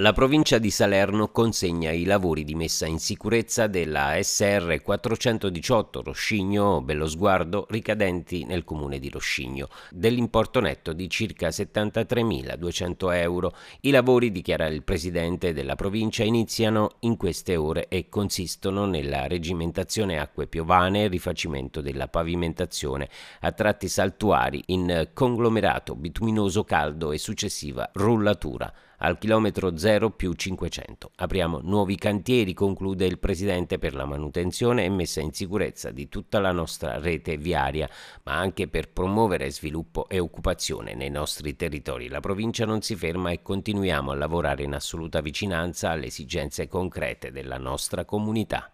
La provincia di Salerno consegna i lavori di messa in sicurezza della SR 418 Roscigno Bello Sguardo ricadenti nel comune di Roscigno, dell'importo netto di circa 73.200 euro. I lavori, dichiara il presidente della provincia, iniziano in queste ore e consistono nella regimentazione acque piovane e rifacimento della pavimentazione a tratti saltuari in conglomerato bituminoso caldo e successiva rullatura al chilometro 0 più 500. Apriamo nuovi cantieri, conclude il Presidente, per la manutenzione e messa in sicurezza di tutta la nostra rete viaria, ma anche per promuovere sviluppo e occupazione nei nostri territori. La provincia non si ferma e continuiamo a lavorare in assoluta vicinanza alle esigenze concrete della nostra comunità.